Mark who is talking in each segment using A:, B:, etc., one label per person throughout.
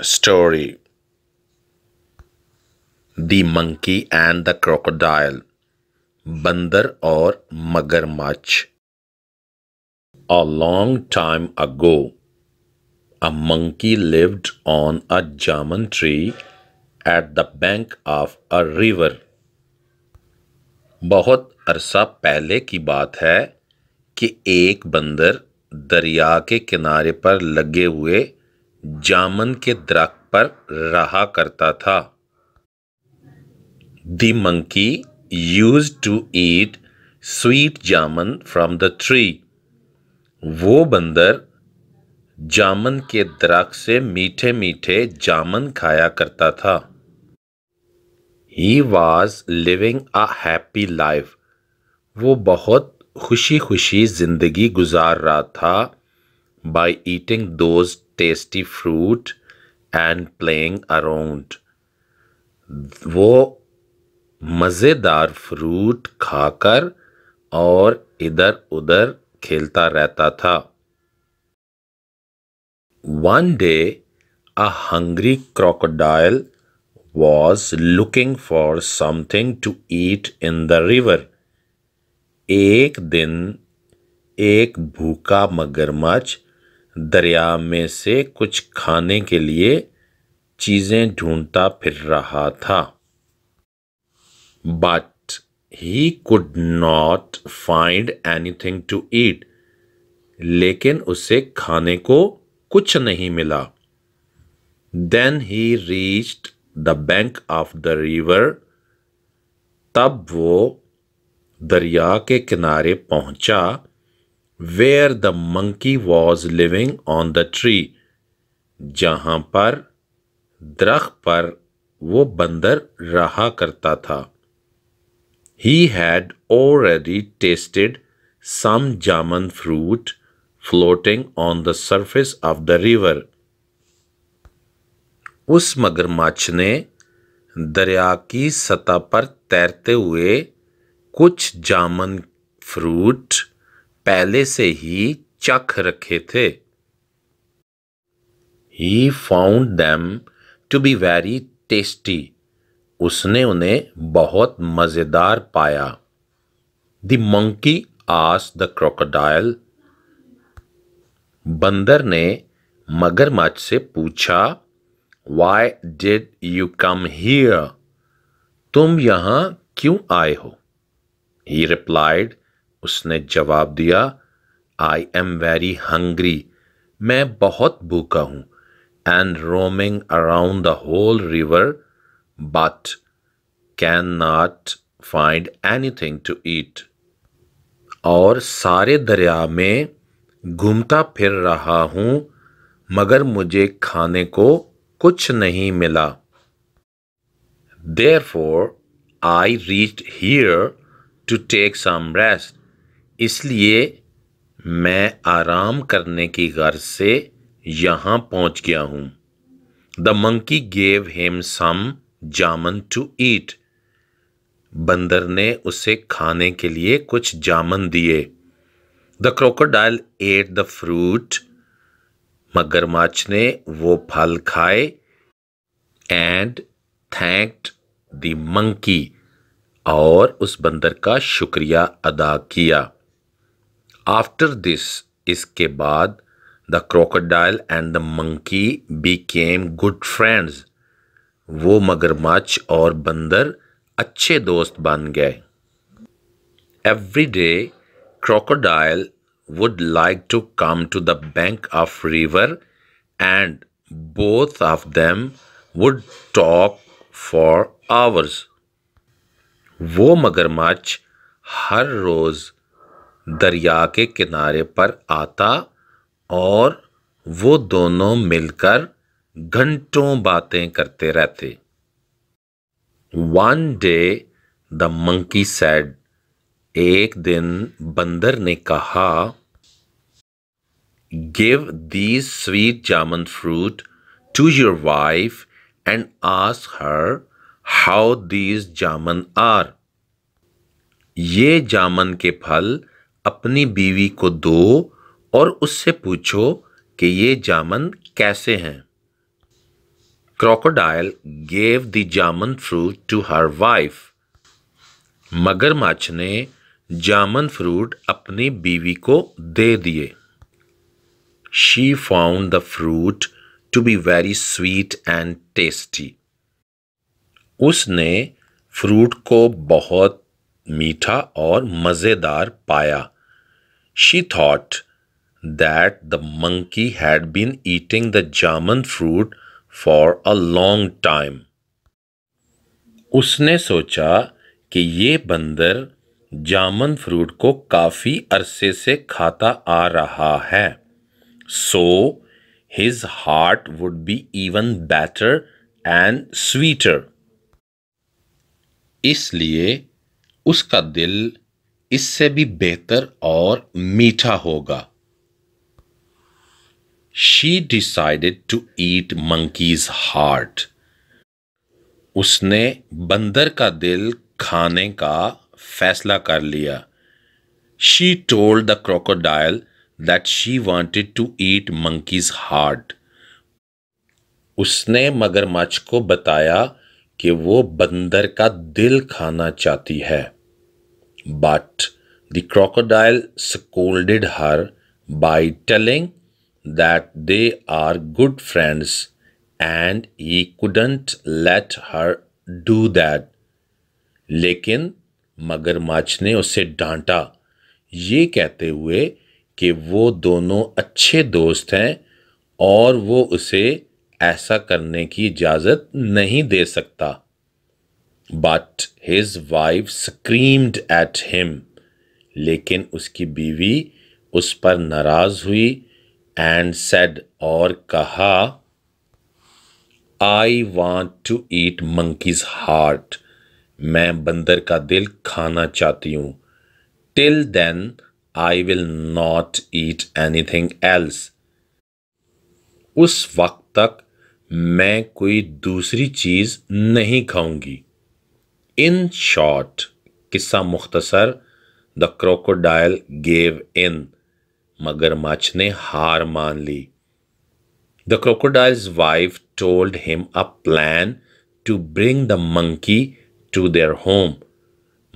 A: story The Monkey and the Crocodile Bandar aur Magarmach A long time ago, a monkey lived on a jaman tree at the bank of a river. bahut arsa pehle ki baat hai ki ek bandar दरिया के किनारे पर लगे हुए जामन के दरख्त पर रहा करता था the monkey use to eat sweet jamun from the tree वो बंदर जामन के दरख्त से मीठे मीठे जामन खाया करता था he was living a happy life वो बहुत खुशी खुशी ज़िंदगी गुजार रहा था by eating those tasty fruit and playing around. वो मज़ेदार फ्रूट खाकर aur idhar udhar khelta rehta tha one day a hungry crocodile was looking for something to eat in the river. ek din ek bhooka magarmach दरिया में से कुछ खाने के लिए चीज़ें ढूंढता फिर रहा था but he could not find anything to eat लेकिन उसे खाने को कुछ नहीं मिला then he reached the bank of the river तब वो दरिया के किनारे पहुंचा where the monkey was living on the tree जहां पर दरख पर वो बंदर रहा करता था he had already tasted some jamun fruit floating on the surface of the river उस मगरमच्छ ने दरिया की सतह पर तैरते हुए कुछ जामन फ्रूट पहले से ही चख रखे थे he found them to be very tasty उसने उन्हें बहुत मज़ेदार पाया द मंकी आस द क्रोकोडाइल बंदर ने मगरमच्छ से पूछा why did you come here तुम यहां क्यों आए हो ही रिप्लाइड उसने जवाब दिया आई एम वेरी हंग्री मैं बहुत भूखा हूं and roaming around the whole river but can not find anything to eat और सारे दरिया में घूमता फिर रहा हूं मगर मुझे खाने को कुछ नहीं मिला therefore I reach here to take some rest इसलिए मैं आराम करने की गर्ज से यहाँ पहुँच गया हूँ the monkey gave him some jamun to ईट बंदर ने उसे खाने के लिए कुछ जामन दिए the crocodile ate the fruit मगरमच्छ ने वो फल खाए एंड थैंक्ड द मंकी और उस बंदर का शुक्रिया अदा किया After this, iske baad, the crocodile and the monkey became good friends. वो मगरमच्छ और बंदर अच्छे दोस्त बन गए Every day, crocodile would like to come to the bank of river and both of them would talk for hours वो मगरमच्छ हर रोज़ दरिया के किनारे पर आता और वो दोनों मिलकर घंटों बातें करते रहते one day the monkey said एक दिन बंदर ने कहा give these sweet jamun fruit to your wife and ask her how these jamun are ये जामन के फल अपनी बीवी को दो और उससे पूछो कि ये जामन कैसे हैं crocodile gave the jamun fruit to her wife मगरमच्छ ने जामन फ्रूट अपनी बीवी को दे दिए she found the fruit to be very sweet and tasty उसने फ्रूट को बहुत मीठा और मज़ेदार पाया she thought that the monkey had been eating the jamun fruit for a long time उसने सोचा कि ये बंदर जामन फ्रूट को काफ़ी अरसे से खाता आ रहा है so his heart would be even better and sweeter इसलिए उसका दिल इससे भी बेहतर और मीठा होगा she decided to eat monkey's heart उसने बंदर का दिल खाने का फैसला कर लिया she told the crocodile that she wanted to eat monkey's heart उसने मगरमच्छ को बताया कि वो बंदर का दिल खाना चाहती है But the crocodile scolded her by telling that they are good friends and he couldn't let her do that. लेकिन मगरमच्छ ne उसे daanta ye kehte hue ki wo dono acche dost hain aur wo use aisa karne ki ijazat nahi de sakta but his wife screamed at him लेकिन उसकी बीवी उस पर नाराज़ हुई एंड सेड और कहा I want to eat monkey's heart मैं बंदर का दिल खाना चाहती हूँ till then I will not eat anything else उस वक्त तक मैं कोई दूसरी चीज़ नहीं खाऊंगी इन शॉर्ट किस्सा मुख्तसर द क्रोकोडाइल गेव इन मगरमच्छ ने हार मान ली the crocodile's wife told him a plan to bring the monkey to their home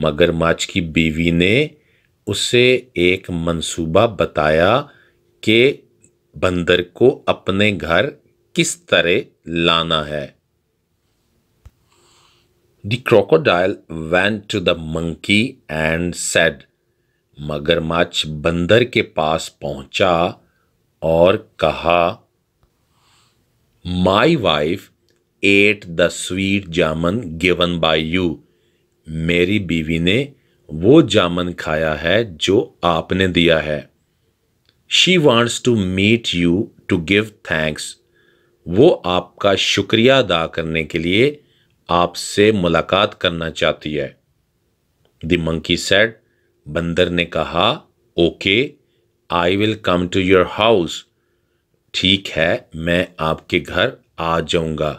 A: मगरमच्छ की बीवी ने उसे एक मंसूबा बताया कि बंदर को अपने घर किस तरह लाना है The crocodile went to the monkey and said, मगरमच्छ बंदर के पास पहुंचा और कहा my wife ate the sweet jamun given by you मेरी बीवी ने वो जामन खाया है जो आपने दिया है she wants to meet you to give thanks वो आपका शुक्रिया अदा करने के लिए आपसे मुलाकात करना चाहती है द मंकी सेड बंदर ने कहा okay I will come to your house ठीक है मैं आपके घर आ जाऊंगा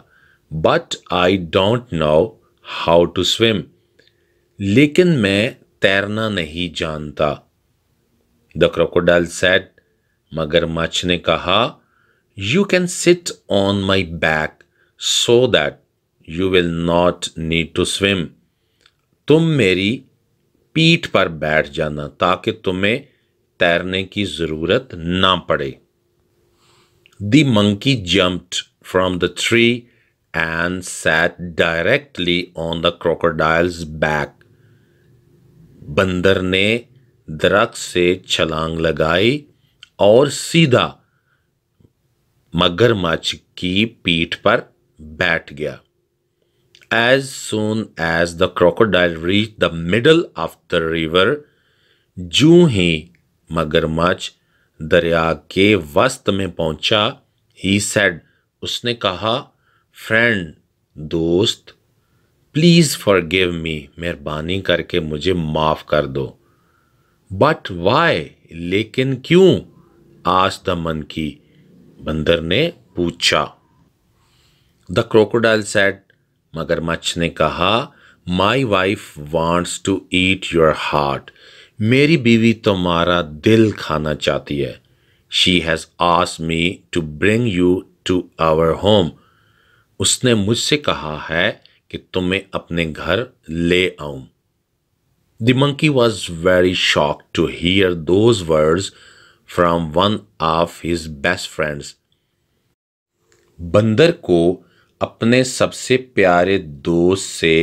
A: but I don't know how to swim लेकिन मैं तैरना नहीं जानता द क्रोकोडाइल सेट मगरमच्छ ने कहा you can sit on my back so that you will not need to swim तुम मेरी पीठ पर बैठ जाना ताकि तुम्हें तैरने की ज़रूरत ना पड़े the monkey jumped from the tree and sat directly on the crocodile's back बंदर ने दरख्त से छलांग लगाई और सीधा मगरमच्छ की पीठ पर बैठ गया As soon as the crocodile reached the middle of the river, जू ही मगरमच्छ दरिया के वस्त में पहुंचा ही सेड उसने कहा फ्रेंड दोस्त प्लीज़ फॉर गिव मी मेहरबानी करके मुझे माफ़ कर दो बट वाई लेकिन क्यों आज द तो मन की बंदर ने पूछा द क्रोकोडाइल सेड मगरमच्छ ने कहा my wife wants to eat your heart मेरी बीवी तुम्हारा दिल खाना चाहती है शी हैज़ आस me to bring you to our home उसने मुझसे कहा है कि तुम्हें अपने घर ले आऊं the monkey was very shock to hear those words from one of his best friends बंदर को अपने सबसे प्यारे दोस्त से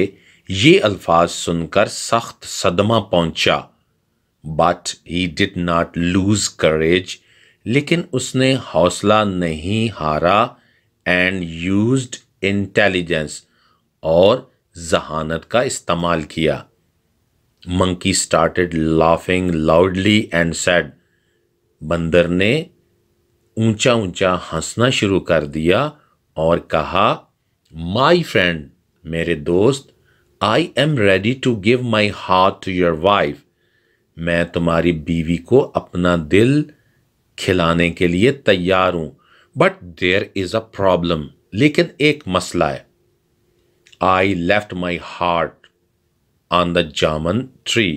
A: ये अल्फाज सुनकर सख्त सदमा पहुंचा but he did not lose courage लेकिन उसने हौसला नहीं हारा एंड यूज इंटेलिजेंस और जहानत का इस्तेमाल किया monkey started laughing loudly and said बंदर ने ऊंचा ऊंचा हंसना शुरू कर दिया और कहा माई फ्रेंड मेरे दोस्त I am ready to give my heart to your wife मैं तुम्हारी बीवी को अपना दिल खिलाने के लिए तैयार हूं but there is a problem लेकिन एक मसला है I left my heart on the jamun tree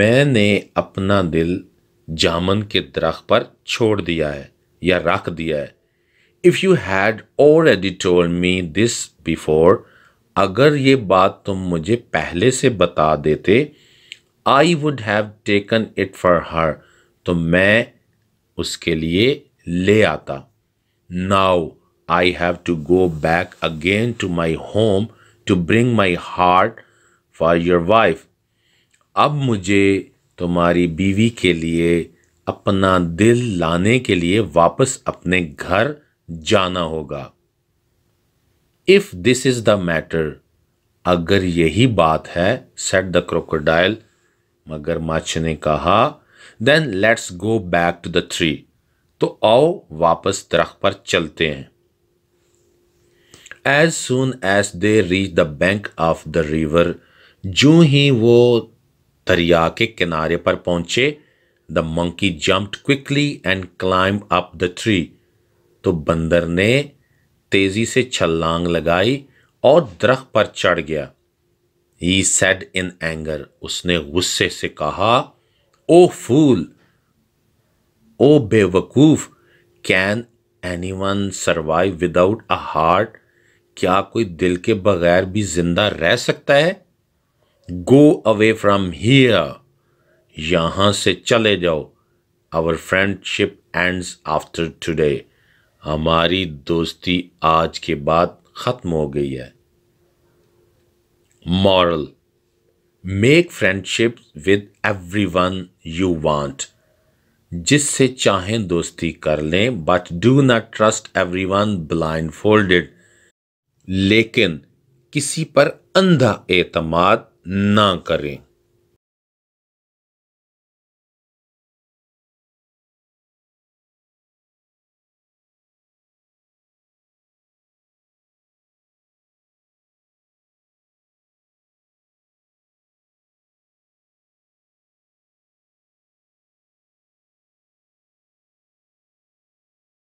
A: मैंने अपना दिल जामन के दरख पर छोड़ दिया है या रख दिया है if you had already told me this before अगर ये बात तुम मुझे पहले से बता देते I would have taken it for her तो मैं उसके लिए ले आता now I have to go back again to my home to bring my heart for your wife अब मुझे तुम्हारी बीवी के लिए अपना दिल लाने के लिए वापस अपने घर जाना होगा if this is the matter अगर यही बात है सेट द क्रोकोडाइल मगर मगरमच्छ ने कहा then let's go back to the tree तो आओ वापस दरख्त पर चलते हैं as soon as they reach the bank of the river जो ही वो दरिया के किनारे पर पहुंचे the monkey jumped quickly and climb up the tree तो बंदर ने तेजी से छलांग लगाई और दरख्त पर चढ़ गया ही सेड इन एंगर उसने गुस्से से कहा ओ फूल ओ बेवकूफ can anyone survive without a heart क्या कोई दिल के बगैर भी जिंदा रह सकता है गो अवे फ्रॉम हियर यहां से चले जाओ our friendship ends after today हमारी दोस्ती आज के बाद ख़त्म हो गई है moral make friendship with everyone you want जिससे चाहें दोस्ती कर लें but do not trust everyone blindfolded लेकिन किसी पर अंधा एतमाद ना करें